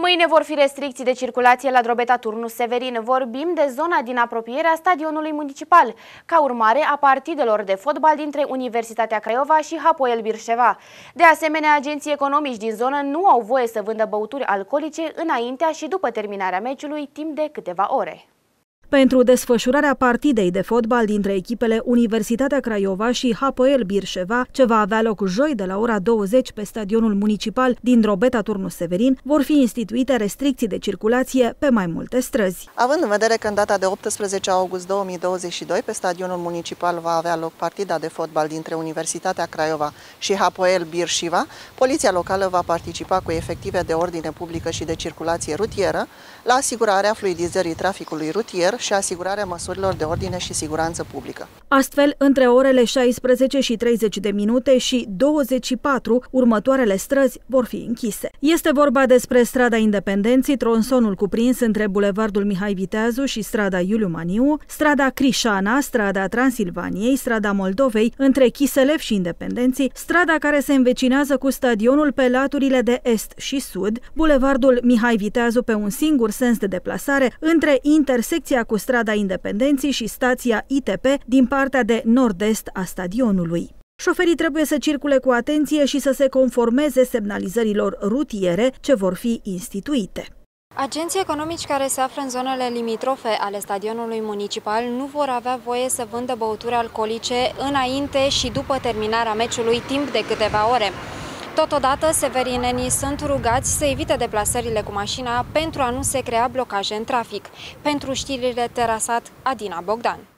Mâine vor fi restricții de circulație la Drobeta Turnul Severin. Vorbim de zona din apropierea stadionului municipal, ca urmare a partidelor de fotbal dintre Universitatea Craiova și Hapoel Birșeva. De asemenea, agenții economici din zonă nu au voie să vândă băuturi alcoolice înaintea și după terminarea meciului timp de câteva ore. Pentru desfășurarea partidei de fotbal dintre echipele Universitatea Craiova și Hapoel Birșeva, ce va avea loc joi de la ora 20 pe stadionul municipal din Drobeta turnu Severin, vor fi instituite restricții de circulație pe mai multe străzi. Având în vedere că în data de 18 august 2022 pe stadionul municipal va avea loc partida de fotbal dintre Universitatea Craiova și Hapoel Birșeva, poliția locală va participa cu efective de ordine publică și de circulație rutieră la asigurarea fluidizării traficului rutier și asigurarea măsurilor de ordine și siguranță publică. Astfel, între orele 16 și 30 de minute și 24, următoarele străzi vor fi închise. Este vorba despre strada Independenții, tronsonul cuprins între Bulevardul Mihai Viteazu și strada Iuliu Maniu, strada Crișana, strada Transilvaniei, strada Moldovei, între Chiselev și Independenții, strada care se învecinează cu stadionul pe laturile de est și sud, Bulevardul Mihai Viteazu pe un singur sens de deplasare, între intersecția cu strada Independenții și stația ITP din partea de nord-est a stadionului. Șoferii trebuie să circule cu atenție și să se conformeze semnalizărilor rutiere ce vor fi instituite. Agenții economici care se află în zonele limitrofe ale stadionului municipal nu vor avea voie să vândă băuturi alcoolice înainte și după terminarea meciului timp de câteva ore. Totodată, severinenii sunt rugați să evite deplasările cu mașina pentru a nu se crea blocaje în trafic. Pentru știrile Terasat, Adina Bogdan.